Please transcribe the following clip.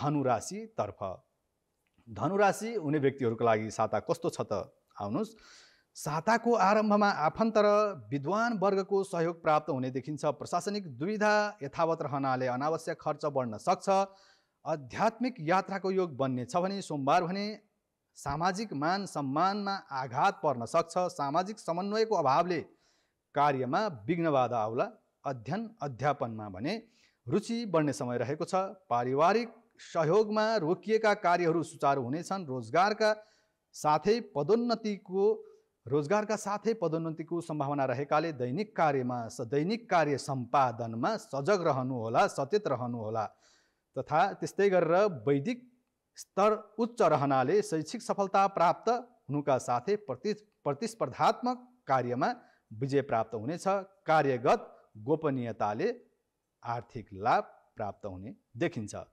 धनुराशितर्फ धनुराशि हुने व्यक्तिहरूको लागि साता कस्तो छ त आउनुहोस् साताको आरम्भमा आफन्त र विद्वान वर्गको सहयोग प्राप्त हुने देखिन्छ प्रशासनिक दुविधा यथावत रहनाले अनावश्यक खर्च बढ्न सक्छ आध्यात्मिक यात्राको योग बन्ने छ भने सोमबार भने सामाजिक मान सम्मानमा आघात पर्न सक्छ सामाजिक समन्वयको अभावले कार्यमा विघ्नबाधा आउला अध्ययन अध्यापनमा भने रुचि बढ्ने समय रहेको छ पारिवारिक सहयोगमा रोकिएका कार्यहरू सुचारू हुनेछन् रोजगारका साथै पदोन्नतिको रोजगारका साथै पदोन्नतिको सम्भावना रहेकाले दैनिक कार्यमा दैनिक कार्य सम्पादनमा सजग रहनुहोला सचेत रहनुहोला तथा त्यस्तै गरेर वैदिक स्तर उच्च रहनाले शैक्षिक सफलता प्राप्त हुनुका साथै प्रति प्रतिस्पर्धात्मक कार्यमा विजय प्राप्त हुनेछ कार्यगत गोपनीयताले आर्थिक लाभ प्राप्त हुने देखिन्छ